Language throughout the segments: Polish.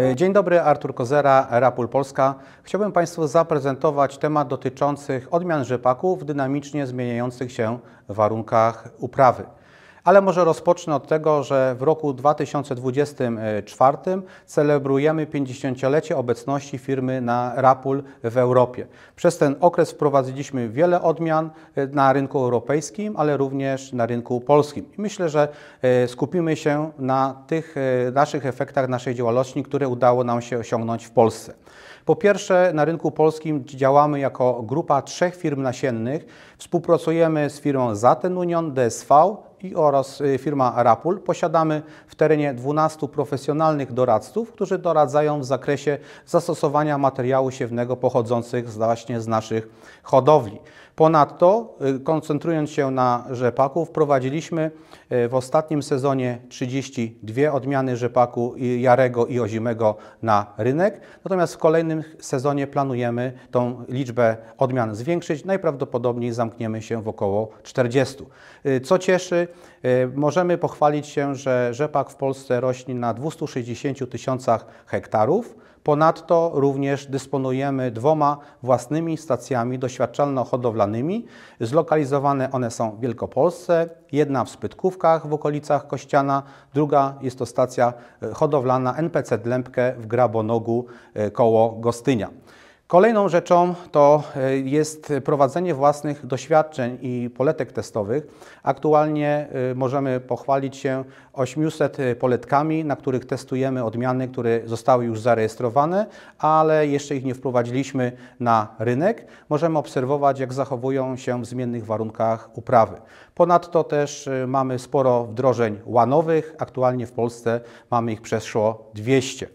E, dzień dobry, Artur Kozera, Rapul Polska. Chciałbym Państwu zaprezentować temat dotyczących odmian rzepaku w dynamicznie zmieniających się warunkach uprawy ale może rozpocznę od tego, że w roku 2024 celebrujemy 50-lecie obecności firmy na Rapul w Europie. Przez ten okres wprowadziliśmy wiele odmian e, na rynku europejskim, ale również na rynku polskim. Myślę, że e, skupimy się na tych e, naszych efektach naszej działalności, które udało nam się osiągnąć w Polsce. Po pierwsze, na rynku polskim działamy jako grupa trzech firm nasiennych. Współpracujemy z firmą Zaten Union, DSV, i oraz y, firma Rapul posiadamy w terenie 12 profesjonalnych doradców, którzy doradzają w zakresie zastosowania materiału siewnego pochodzących właśnie z naszych hodowli. Ponadto, y, koncentrując się na rzepaku, wprowadziliśmy y, w ostatnim sezonie 32 odmiany rzepaku jarego i ozimego na rynek, natomiast w kolejnym sezonie planujemy tą liczbę odmian zwiększyć. Najprawdopodobniej zamkniemy się w około 40. Y, co cieszy, możemy pochwalić się, że rzepak w Polsce rośnie na 260 tysiącach hektarów. Ponadto również dysponujemy dwoma własnymi stacjami doświadczalno-hodowlanymi. Zlokalizowane one są w Wielkopolsce, jedna w Spytkówkach w okolicach Kościana, druga jest to stacja e, hodowlana NPC Dlępkę w Grabonogu e, koło Gostynia. Kolejną rzeczą to e, jest prowadzenie własnych doświadczeń i poletek testowych. Aktualnie e, możemy pochwalić się 800 e, poletkami, na których testujemy odmiany, które zostały już zarejestrowane, ale jeszcze ich nie wprowadziliśmy na rynek. Możemy obserwować, jak zachowują się w zmiennych warunkach uprawy. Ponadto też mamy sporo wdrożeń łanowych. Aktualnie w Polsce mamy ich przeszło 200.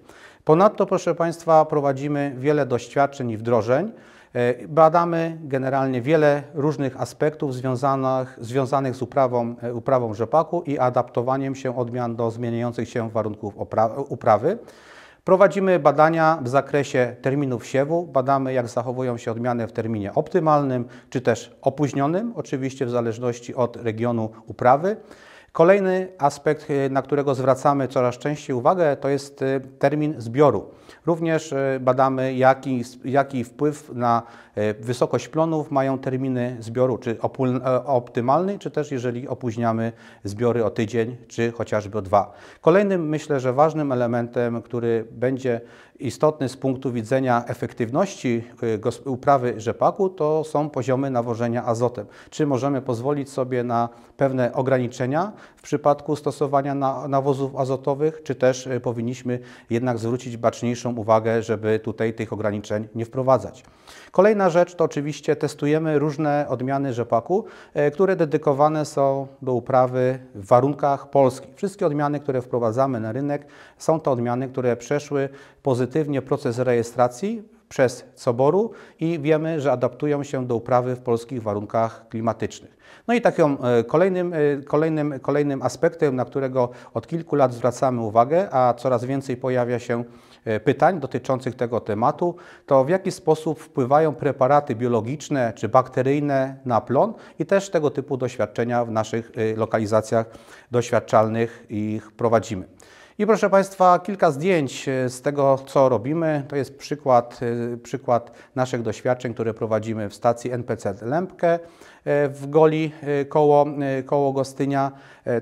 Ponadto, proszę Państwa, prowadzimy wiele doświadczeń i wdrożeń. E, badamy generalnie wiele różnych aspektów związanych, związanych z uprawą, e, uprawą rzepaku i adaptowaniem się odmian do zmieniających się warunków uprawy. Prowadzimy badania w zakresie terminów siewu, badamy jak zachowują się odmiany w terminie optymalnym czy też opóźnionym, oczywiście w zależności od regionu uprawy. Kolejny aspekt, y, na którego zwracamy coraz częściej uwagę, to jest y, termin zbioru. Również y, badamy, jaki, jaki wpływ na E, wysokość plonów mają terminy zbioru, czy e, optymalny, czy też jeżeli opóźniamy zbiory o tydzień, czy chociażby o dwa. Kolejnym myślę, że ważnym elementem, który będzie istotny z punktu widzenia efektywności e, uprawy rzepaku, to są poziomy nawożenia azotem. Czy możemy pozwolić sobie na pewne ograniczenia w przypadku stosowania nawozów azotowych, czy też powinniśmy jednak zwrócić baczniejszą uwagę, żeby tutaj tych ograniczeń nie wprowadzać. Kolejna Kolejna rzecz to oczywiście testujemy różne odmiany rzepaku, e, które dedykowane są do uprawy w warunkach polskich. Wszystkie odmiany, które wprowadzamy na rynek są to odmiany, które przeszły pozytywnie proces rejestracji przez coboru i wiemy, że adaptują się do uprawy w polskich warunkach klimatycznych. No i takim e, kolejnym, e, kolejnym, kolejnym aspektem, na którego od kilku lat zwracamy uwagę, a coraz więcej pojawia się E, pytań dotyczących tego tematu, to w jaki sposób wpływają preparaty biologiczne czy bakteryjne na plon i też tego typu doświadczenia w naszych e, lokalizacjach doświadczalnych ich prowadzimy. I proszę Państwa, kilka zdjęć e, z tego, co robimy. To jest przykład, przykład naszych doświadczeń, które prowadzimy w stacji NPC Lębkę. E, w Goli e, koło, e, koło Gostynia.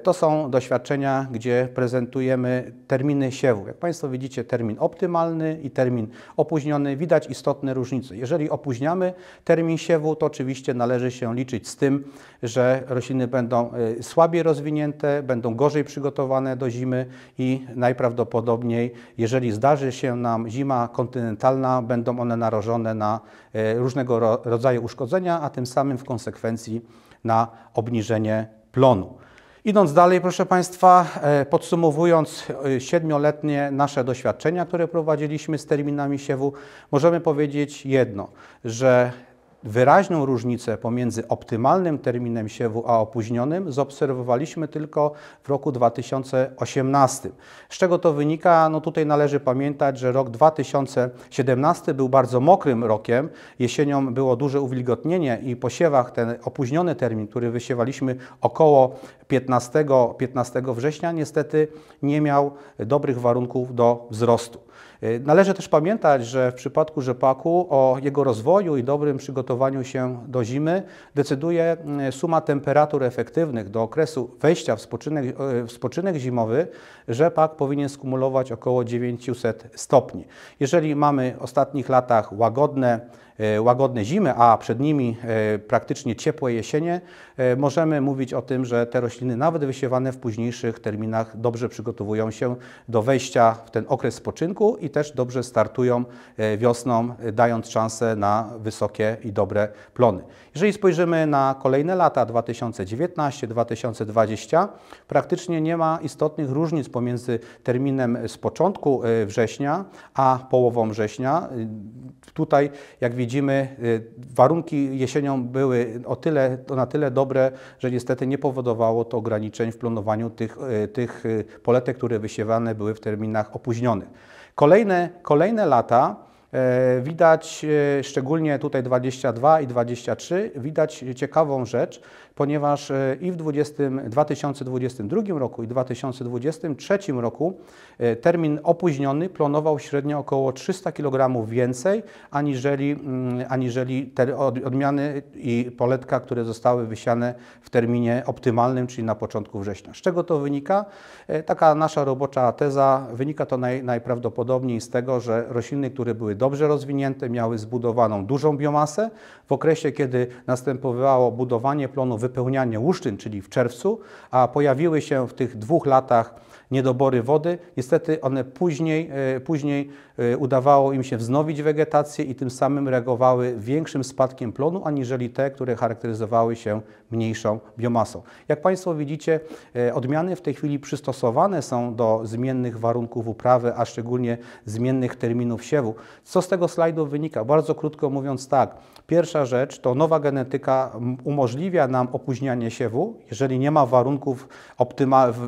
To są doświadczenia, gdzie prezentujemy terminy siewu. Jak Państwo widzicie, termin optymalny i termin opóźniony. Widać istotne różnice. Jeżeli opóźniamy termin siewu, to oczywiście należy się liczyć z tym, że rośliny będą słabiej rozwinięte, będą gorzej przygotowane do zimy i najprawdopodobniej, jeżeli zdarzy się nam zima kontynentalna, będą one narażone na różnego rodzaju uszkodzenia, a tym samym w konsekwencji konferencji na obniżenie plonu. Idąc dalej, proszę Państwa, e, podsumowując e, siedmioletnie nasze doświadczenia, które prowadziliśmy z terminami siewu, możemy powiedzieć jedno, że Wyraźną różnicę pomiędzy optymalnym terminem siewu a opóźnionym zaobserwowaliśmy tylko w roku 2018. Z czego to wynika? No tutaj należy pamiętać, że rok 2017 był bardzo mokrym rokiem. Jesienią było duże uwilgotnienie i po siewach ten opóźniony termin, który wysiewaliśmy około 15, 15 września, niestety nie miał dobrych warunków do wzrostu. Yy, należy też pamiętać, że w przypadku rzepaku o jego rozwoju i dobrym przygotowaniu przygotowaniu się do zimy decyduje mm, suma temperatur efektywnych do okresu wejścia w spoczynek, e, w spoczynek zimowy. Rzepak powinien skumulować około 900 stopni. Jeżeli mamy w ostatnich latach łagodne E, łagodne zimy, a przed nimi e, praktycznie ciepłe jesienie, e, możemy mówić o tym, że te rośliny nawet wysiewane w późniejszych terminach dobrze przygotowują się do wejścia w ten okres spoczynku i też dobrze startują wiosną, dając szansę na wysokie i dobre plony. Jeżeli spojrzymy na kolejne lata 2019-2020, praktycznie nie ma istotnych różnic pomiędzy terminem z początku y, września a połową września. Y, tutaj, jak widzimy, y, warunki jesienią były o tyle, na tyle dobre, że niestety nie powodowało to ograniczeń w planowaniu tych, tych poletek, które wysiewane były w terminach opóźnionych. Kolejne, kolejne lata E, widać, e, szczególnie tutaj 22 i 23, widać ciekawą rzecz, ponieważ e, i w 2022 roku i w 2023 roku e, termin opóźniony planował średnio około 300 kg więcej aniżeli, mm, aniżeli te odmiany i poletka, które zostały wysiane w terminie optymalnym, czyli na początku września. Z czego to wynika? E, taka nasza robocza teza, wynika to naj, najprawdopodobniej z tego, że rośliny, które były dobrze rozwinięte, miały zbudowaną dużą biomasę. W okresie, kiedy następowało budowanie plonów wypełnianie łuszczyn, czyli w czerwcu, a pojawiły się w tych dwóch latach niedobory wody. Niestety one później, e, później e, udawało im się wznowić wegetację i tym samym reagowały większym spadkiem plonu, aniżeli te, które charakteryzowały się mniejszą biomasą. Jak Państwo widzicie, e, odmiany w tej chwili przystosowane są do zmiennych warunków uprawy, a szczególnie zmiennych terminów siewu. Co z tego slajdu wynika? Bardzo krótko mówiąc tak, Pierwsza rzecz to nowa genetyka umożliwia nam opóźnianie siewu. Jeżeli nie ma warunków w,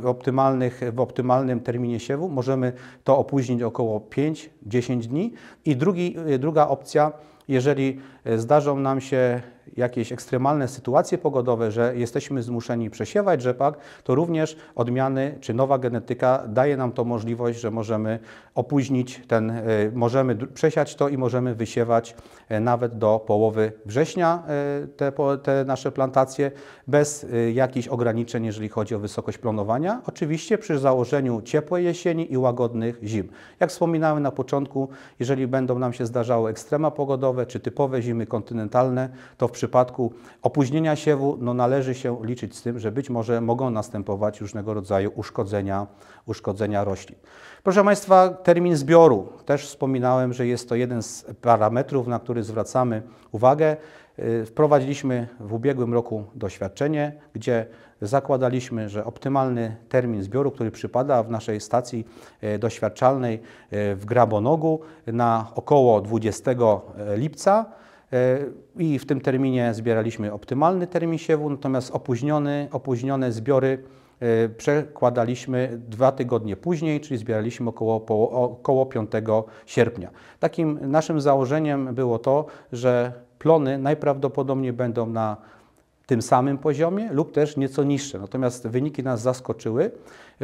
optymalnych, w optymalnym terminie siewu, możemy to opóźnić około 5-10 dni. I drugi, druga opcja, jeżeli zdarzą nam się jakieś ekstremalne sytuacje pogodowe, że jesteśmy zmuszeni przesiewać rzepak, to również odmiany czy nowa genetyka daje nam to możliwość, że możemy opóźnić ten, e, możemy przesiać to i możemy wysiewać e, nawet do połowy września e, te, te nasze plantacje bez jakichś ograniczeń, jeżeli chodzi o wysokość planowania. Oczywiście przy założeniu ciepłej jesieni i łagodnych zim. Jak wspominałem na początku, jeżeli będą nam się zdarzały ekstrema pogodowe czy typowe zimy kontynentalne, to w przypadku opóźnienia siewu no, należy się liczyć z tym, że być może mogą następować różnego rodzaju uszkodzenia, uszkodzenia roślin. Proszę Państwa, termin zbioru. Też wspominałem, że jest to jeden z parametrów, na który zwracamy uwagę. Y, wprowadziliśmy w ubiegłym roku doświadczenie, gdzie zakładaliśmy, że optymalny termin zbioru, który przypada w naszej stacji y, doświadczalnej y, w Grabonogu na około 20 lipca, E, i w tym terminie zbieraliśmy optymalny termin siewu, natomiast opóźniony, opóźnione zbiory e, przekładaliśmy dwa tygodnie później, czyli zbieraliśmy około, około 5 sierpnia. Takim naszym założeniem było to, że plony najprawdopodobniej będą na tym samym poziomie lub też nieco niższe. Natomiast wyniki nas zaskoczyły,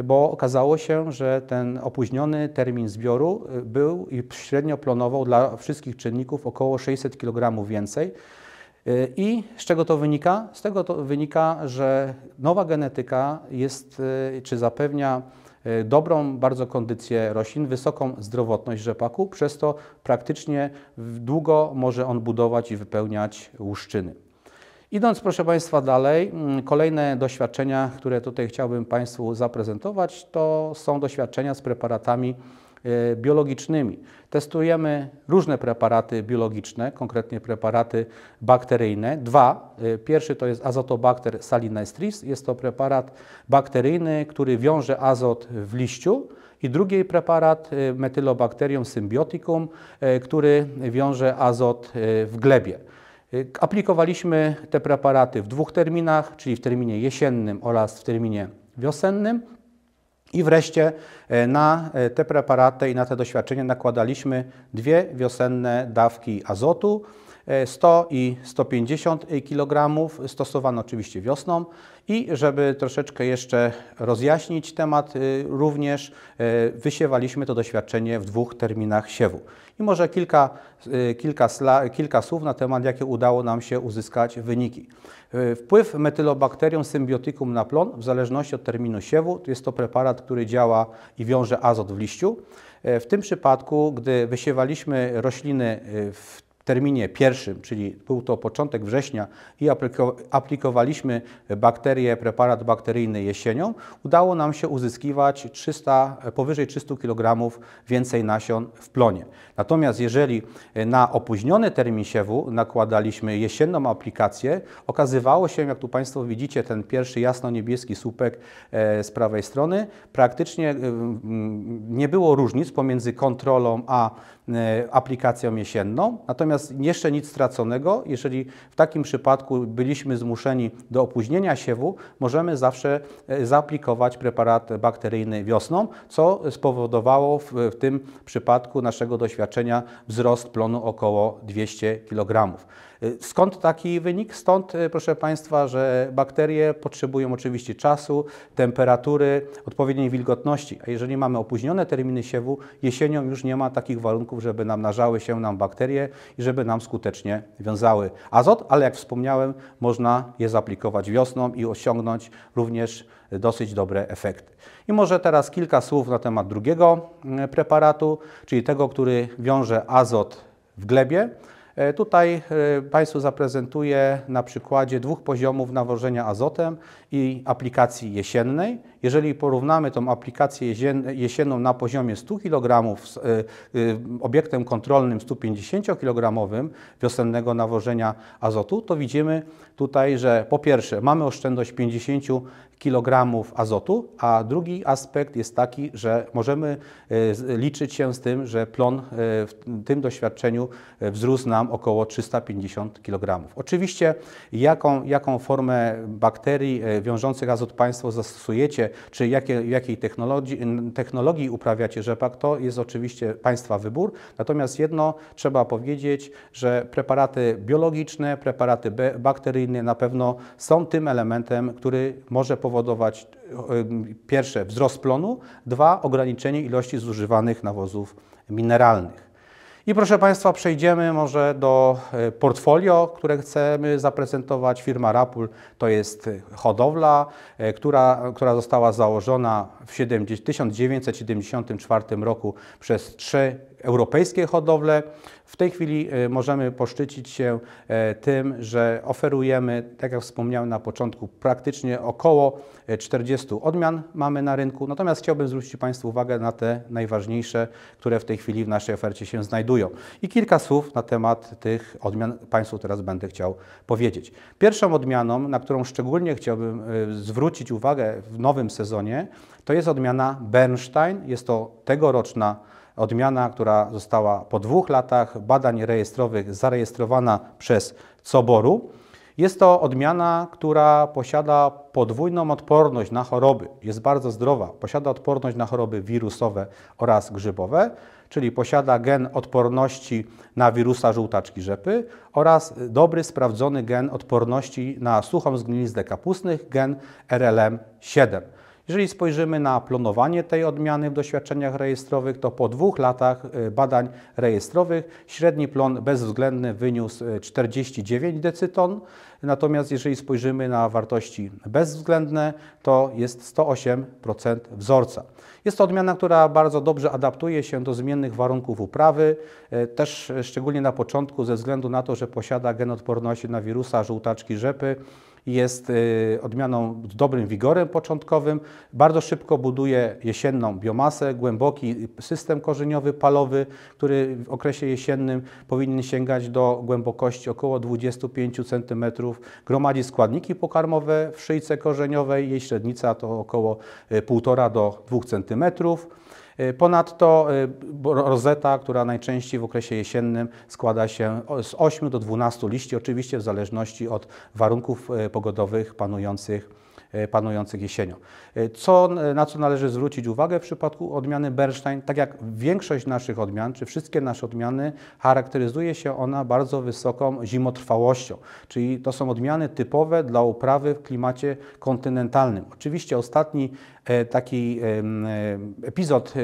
bo okazało się, że ten opóźniony termin zbioru y, był i średnio planował dla wszystkich czynników około 600 kg więcej. Y, I z czego to wynika? Z tego to wynika, że nowa genetyka jest, y, czy zapewnia dobrą bardzo kondycję roślin, wysoką zdrowotność rzepaku, przez to praktycznie długo może on budować i wypełniać łuszczyny. Idąc, proszę Państwa, dalej, mm, kolejne doświadczenia, które tutaj chciałbym Państwu zaprezentować, to są doświadczenia z preparatami e, biologicznymi. Testujemy różne preparaty biologiczne, konkretnie preparaty bakteryjne. Dwa. E, pierwszy to jest azotobakter salinestris. Jest to preparat bakteryjny, który wiąże azot w liściu i drugi preparat e, metylobakterium symbioticum, który wiąże azot w glebie. Y, aplikowaliśmy te preparaty w dwóch terminach, czyli w terminie jesiennym oraz w terminie wiosennym. I wreszcie e, na e, te preparaty i na te doświadczenia nakładaliśmy dwie wiosenne dawki azotu 100 e, i 150 kg stosowano oczywiście wiosną i żeby troszeczkę jeszcze rozjaśnić temat e, również e, wysiewaliśmy to doświadczenie w dwóch terminach siewu. I może kilka, kilka, kilka słów na temat jakie udało nam się uzyskać wyniki. Wpływ metylobakterium symbioticum na plon w zależności od terminu siewu to jest to preparat, który działa i wiąże azot w liściu. W tym przypadku, gdy wysiewaliśmy rośliny w terminie pierwszym, czyli był to początek września i aplikowaliśmy bakterię, preparat bakteryjny jesienią, udało nam się uzyskiwać 300, powyżej 300 kg więcej nasion w plonie. Natomiast jeżeli na opóźniony termin siewu nakładaliśmy jesienną aplikację, okazywało się, jak tu Państwo widzicie, ten pierwszy jasno-niebieski słupek e, z prawej strony, praktycznie e, nie było różnic pomiędzy kontrolą a e, aplikacją jesienną, natomiast Natomiast jeszcze nic straconego, jeżeli w takim przypadku byliśmy zmuszeni do opóźnienia siewu, możemy zawsze e, zaaplikować preparat bakteryjny wiosną, co spowodowało w, w tym przypadku naszego doświadczenia wzrost plonu około 200 kg. Y, skąd taki wynik? Stąd, y, proszę Państwa, że bakterie potrzebują oczywiście czasu, temperatury, odpowiedniej wilgotności, a jeżeli mamy opóźnione terminy siewu, jesienią już nie ma takich warunków, żeby nam narzały się nam bakterie i żeby nam skutecznie wiązały azot, ale jak wspomniałem, można je zaplikować wiosną i osiągnąć również dosyć dobre efekty. I może teraz kilka słów na temat drugiego mm, preparatu, czyli tego, który wiąże azot w glebie. E, tutaj e, Państwu zaprezentuję na przykładzie dwóch poziomów nawożenia azotem i aplikacji jesiennej jeżeli porównamy tą aplikację jesienną na poziomie 100 kg z y, y, obiektem kontrolnym 150 kg wiosennego nawożenia azotu, to widzimy tutaj, że po pierwsze mamy oszczędność 50 kg azotu, a drugi aspekt jest taki, że możemy y, liczyć się z tym, że plon w tym doświadczeniu wzrósł nam około 350 kg. Oczywiście jaką, jaką formę bakterii wiążących azot Państwo zastosujecie czy jakie, jakiej technologii, technologii uprawiacie rzepak, to jest oczywiście Państwa wybór. Natomiast jedno trzeba powiedzieć, że preparaty biologiczne, preparaty bakteryjne na pewno są tym elementem, który może powodować e, pierwsze wzrost plonu, dwa ograniczenie ilości zużywanych nawozów mineralnych. I proszę Państwa, przejdziemy może do e, portfolio, które chcemy zaprezentować. Firma Rapul to jest e, hodowla, e, która, która została założona w 1974 roku przez trzy europejskie hodowle. W tej chwili y, możemy poszczycić się e, tym, że oferujemy, tak jak wspomniałem na początku, praktycznie około 40 e, odmian mamy na rynku. Natomiast chciałbym zwrócić Państwu uwagę na te najważniejsze, które w tej chwili w naszej ofercie się znajdują. I kilka słów na temat tych odmian Państwu teraz będę chciał powiedzieć. Pierwszą odmianą, na którą szczególnie chciałbym e, zwrócić uwagę w nowym sezonie, to jest odmiana Bernstein. Jest to tegoroczna odmiana, która została po dwóch latach badań rejestrowych zarejestrowana przez Coboru. Jest to odmiana, która posiada podwójną odporność na choroby, jest bardzo zdrowa, posiada odporność na choroby wirusowe oraz grzybowe, czyli posiada gen odporności na wirusa żółtaczki rzepy oraz dobry, sprawdzony gen odporności na suchą zgnilizdę kapustnych, gen RLM7. Jeżeli spojrzymy na planowanie tej odmiany w doświadczeniach rejestrowych, to po dwóch latach y, badań rejestrowych średni plon bezwzględny wyniósł 49 y, decyton, natomiast jeżeli spojrzymy na wartości bezwzględne, to jest 108% wzorca. Jest to odmiana, która bardzo dobrze adaptuje się do zmiennych warunków uprawy, y, też szczególnie na początku ze względu na to, że posiada gen odporności na wirusa żółtaczki rzepy, jest y, odmianą z dobrym wigorem początkowym, bardzo szybko buduje jesienną biomasę, głęboki system korzeniowy palowy, który w okresie jesiennym powinien sięgać do głębokości około 25 cm, gromadzi składniki pokarmowe w szyjce korzeniowej, jej średnica to około 1,5 y, do 2 cm. E, ponadto e, rozeta, która najczęściej w okresie jesiennym składa się z 8 do 12 liści, oczywiście w zależności od warunków e, pogodowych panujących E, panujących jesienią. E, co, e, na co należy zwrócić uwagę w przypadku odmiany Bernstein, tak jak większość naszych odmian, czy wszystkie nasze odmiany, charakteryzuje się ona bardzo wysoką zimotrwałością, czyli to są odmiany typowe dla uprawy w klimacie kontynentalnym. Oczywiście ostatni taki epizod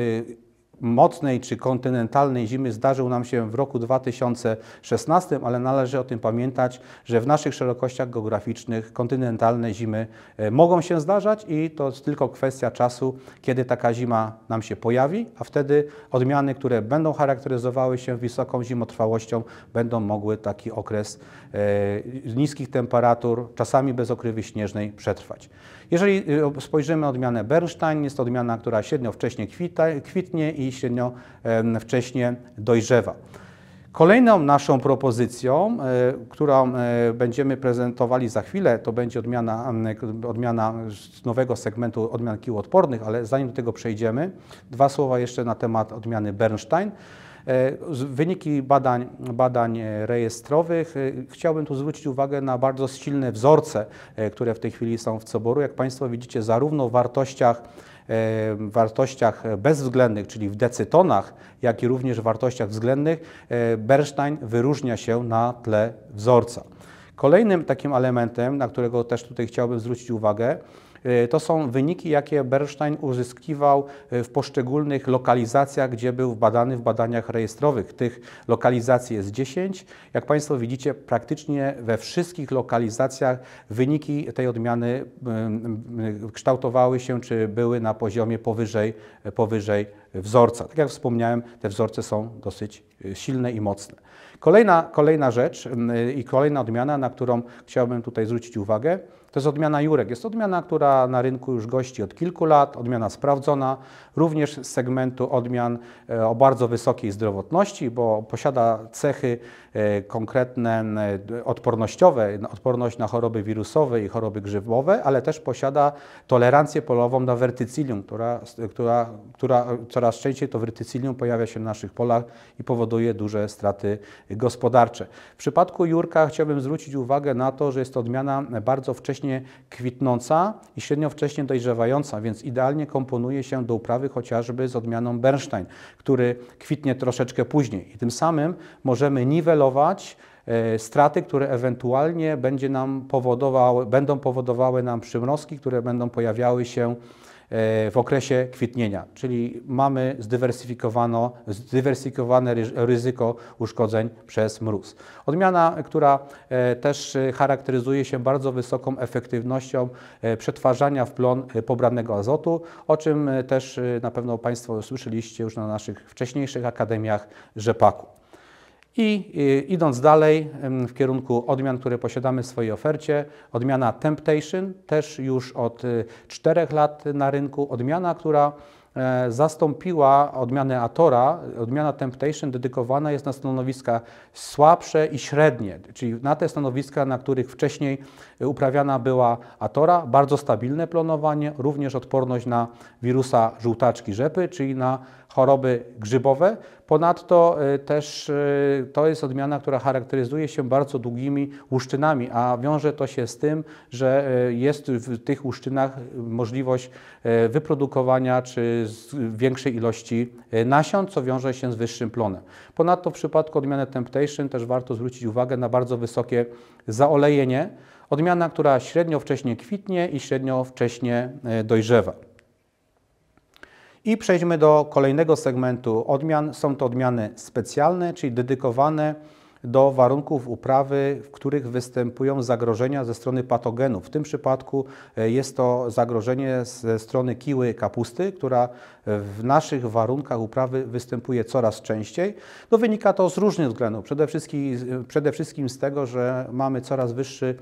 mocnej czy kontynentalnej zimy zdarzył nam się w roku 2016, ale należy o tym pamiętać, że w naszych szerokościach geograficznych kontynentalne zimy e, mogą się zdarzać i to jest tylko kwestia czasu, kiedy taka zima nam się pojawi, a wtedy odmiany, które będą charakteryzowały się wysoką zimotrwałością, będą mogły taki okres E, niskich temperatur, czasami bez okrywy śnieżnej przetrwać. Jeżeli e, spojrzymy na odmianę Bernstein, jest to odmiana, która średnio wcześnie kwita, kwitnie i średnio wcześnie dojrzewa. Kolejną naszą propozycją, e, którą będziemy prezentowali za chwilę, to będzie odmiana, odmiana nowego segmentu odmian kił odpornych, ale zanim do tego przejdziemy, dwa słowa jeszcze na temat odmiany Bernstein. E, wyniki badań, badań e, rejestrowych. E, chciałbym tu zwrócić uwagę na bardzo silne wzorce, które w tej chwili są w Coboru. Jak Państwo widzicie, zarówno w wartościach wartościach bezwzględnych, czyli w decytonach, jak i również w wartościach względnych, Bernstein wyróżnia się na tle wzorca. Kolejnym takim elementem, na którego też tutaj chciałbym zwrócić uwagę, E, to są wyniki, jakie Bernstein uzyskiwał e, w poszczególnych lokalizacjach, gdzie był badany w badaniach rejestrowych. Tych lokalizacji jest 10. Jak Państwo widzicie, praktycznie we wszystkich lokalizacjach wyniki tej odmiany kształtowały się, czy były na poziomie powyżej, powyżej wzorca. Tak jak wspomniałem, te wzorce są dosyć y, silne i mocne. Kolejna, kolejna rzecz y, i kolejna odmiana, na którą chciałbym tutaj zwrócić uwagę, to jest odmiana jurek. Jest odmiana, która na rynku już gości od kilku lat, odmiana sprawdzona, również z segmentu odmian y, o bardzo wysokiej zdrowotności, bo posiada cechy konkretne odpornościowe, odporność na choroby wirusowe i choroby grzybowe, ale też posiada tolerancję polową na wertycylium, która, która, która coraz coraz częściej to wrytycylium pojawia się na naszych polach i powoduje duże straty gospodarcze. W przypadku Jurka chciałbym zwrócić uwagę na to, że jest to odmiana bardzo wcześnie kwitnąca i średnio wcześnie dojrzewająca, więc idealnie komponuje się do uprawy chociażby z odmianą Bernstein, który kwitnie troszeczkę później i tym samym możemy niwelować e, straty, które ewentualnie będzie nam powodowały, będą powodowały nam przymrozki, które będą pojawiały się E, w okresie kwitnienia, czyli mamy zdywersyfikowano, zdywersyfikowane ryzyko uszkodzeń przez mróz. Odmiana, która e, też charakteryzuje się bardzo wysoką efektywnością e, przetwarzania w plon pobranego azotu, o czym też na pewno Państwo słyszeliście już na naszych wcześniejszych akademiach rzepaku. I y, idąc dalej w kierunku odmian, które posiadamy w swojej ofercie, odmiana Temptation, też już od 4 y, lat na rynku, odmiana, która e, zastąpiła odmianę Atora, odmiana Temptation dedykowana jest na stanowiska słabsze i średnie, czyli na te stanowiska, na których wcześniej uprawiana była Atora, bardzo stabilne plonowanie, również odporność na wirusa żółtaczki rzepy, czyli na choroby grzybowe. Ponadto y, też y, to jest odmiana, która charakteryzuje się bardzo długimi łuszczynami, a wiąże to się z tym, że y, jest w tych łuszczynach możliwość wyprodukowania czy większej ilości nasion, co wiąże się z wyższym plonem. Ponadto w przypadku odmiany Temptation też warto zwrócić uwagę na bardzo wysokie zaolejenie, odmiana, która średnio wcześnie kwitnie i średnio wcześnie dojrzewa. I przejdźmy do kolejnego segmentu odmian. Są to odmiany specjalne, czyli dedykowane do warunków uprawy, w których występują zagrożenia ze strony patogenów. W tym przypadku e, jest to zagrożenie ze strony kiły kapusty, która e, w naszych warunkach uprawy występuje coraz częściej. No, wynika to z różnych względów. Przede wszystkim, e, przede wszystkim z tego, że mamy coraz wyższy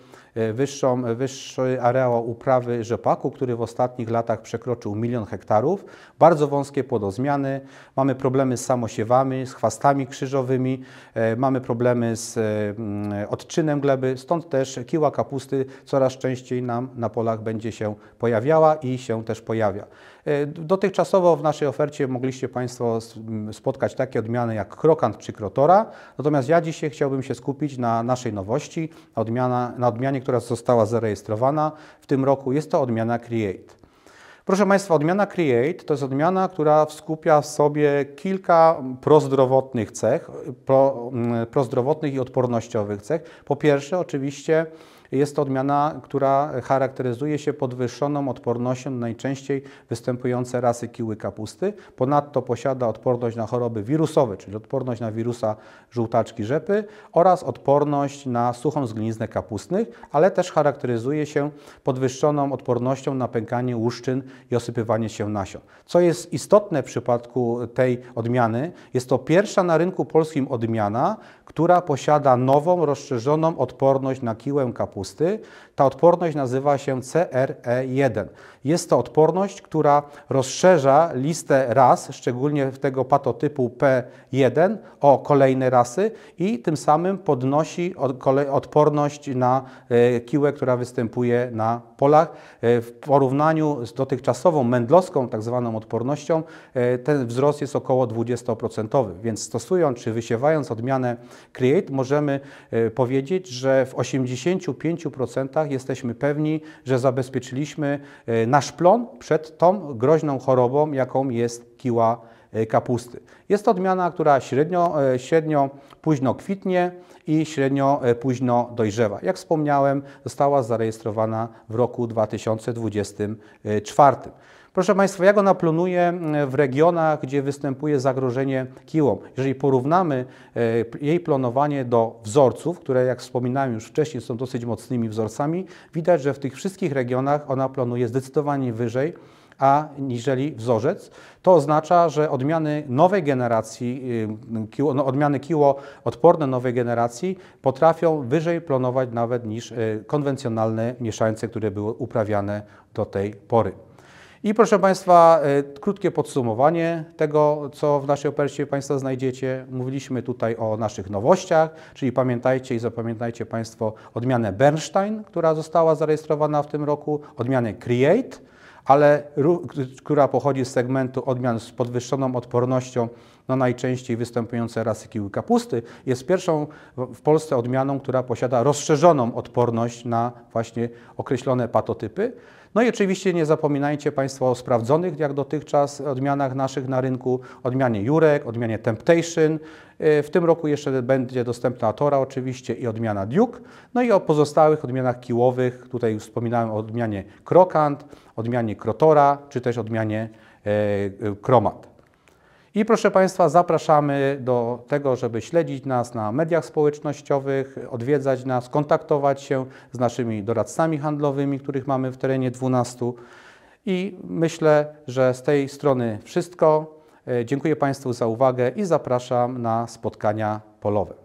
wyższą, wyższy areał uprawy rzepaku, który w ostatnich latach przekroczył milion hektarów. Bardzo wąskie płodozmiany, mamy problemy z samosiewami, z chwastami krzyżowymi, e, mamy problemy z e, mm, odczynem gleby, stąd też kiła kapusty coraz częściej nam na polach będzie się pojawiała i się też pojawia. E, dotychczasowo w naszej ofercie mogliście Państwo mm, spotkać takie odmiany jak krokant czy krotora, natomiast ja dzisiaj chciałbym się skupić na naszej nowości, odmiana, na odmianie, która została zarejestrowana w tym roku. Jest to odmiana Create. Proszę Państwa, odmiana Create to jest odmiana, która skupia w sobie kilka prozdrowotnych cech, pro, mm, prozdrowotnych i odpornościowych cech. Po pierwsze, oczywiście jest to odmiana, która charakteryzuje się podwyższoną odpornością na najczęściej występujące rasy kiły kapusty. Ponadto posiada odporność na choroby wirusowe, czyli odporność na wirusa żółtaczki rzepy oraz odporność na suchą zgliznę kapustnych, ale też charakteryzuje się podwyższoną odpornością na pękanie łuszczyn i osypywanie się nasion. Co jest istotne w przypadku tej odmiany, jest to pierwsza na rynku polskim odmiana, która posiada nową, rozszerzoną odporność na kiłę kapusty tłusty. Ta odporność nazywa się CRE1. Jest to odporność, która rozszerza listę ras, szczególnie tego patotypu P1, o kolejne rasy i tym samym podnosi odporność na e, kiłę, która występuje na polach. E, w porównaniu z dotychczasową mędlowską tak zwaną odpornością e, ten wzrost jest około 20%, więc stosując czy wysiewając odmianę Create możemy powiedzieć, że w 85% jesteśmy pewni, że zabezpieczyliśmy na szplon przed tą groźną chorobą, jaką jest kiła e, kapusty. Jest to odmiana, która średnio, e, średnio późno kwitnie i średnio e, późno dojrzewa. Jak wspomniałem, została zarejestrowana w roku 2024. Proszę Państwa, jak ona plonuje mm, w regionach, gdzie występuje zagrożenie kiłą? Jeżeli porównamy e, jej plonowanie do wzorców, które jak wspominałem już wcześniej są dosyć mocnymi wzorcami, widać, że w tych wszystkich regionach ona plonuje zdecydowanie wyżej a niżeli wzorzec. To oznacza, że odmiany nowej generacji, y, mm, no, odmiany kiło odporne nowej generacji potrafią wyżej plonować nawet niż y, konwencjonalne mieszańce, które były uprawiane do tej pory. I proszę Państwa, e, krótkie podsumowanie tego, co w naszej operacji Państwo znajdziecie. Mówiliśmy tutaj o naszych nowościach, czyli pamiętajcie i zapamiętajcie Państwo odmianę Bernstein, która została zarejestrowana w tym roku, odmianę Create, ale która pochodzi z segmentu odmian z podwyższoną odpornością na najczęściej występujące rasy kiły kapusty, jest pierwszą w Polsce odmianą, która posiada rozszerzoną odporność na właśnie określone patotypy. No i oczywiście nie zapominajcie Państwo o sprawdzonych jak dotychczas odmianach naszych na rynku, odmianie Jurek, odmianie Temptation. Y, w tym roku jeszcze będzie dostępna Tora oczywiście i odmiana Duke. No i o pozostałych odmianach kiłowych, tutaj już wspominałem o odmianie Krokant, odmianie Krotora, czy też odmianie Kromat. E, i proszę Państwa, zapraszamy do tego, żeby śledzić nas na mediach społecznościowych, odwiedzać nas, kontaktować się z naszymi doradcami handlowymi, których mamy w terenie 12. I myślę, że z tej strony wszystko. E, dziękuję Państwu za uwagę i zapraszam na spotkania polowe.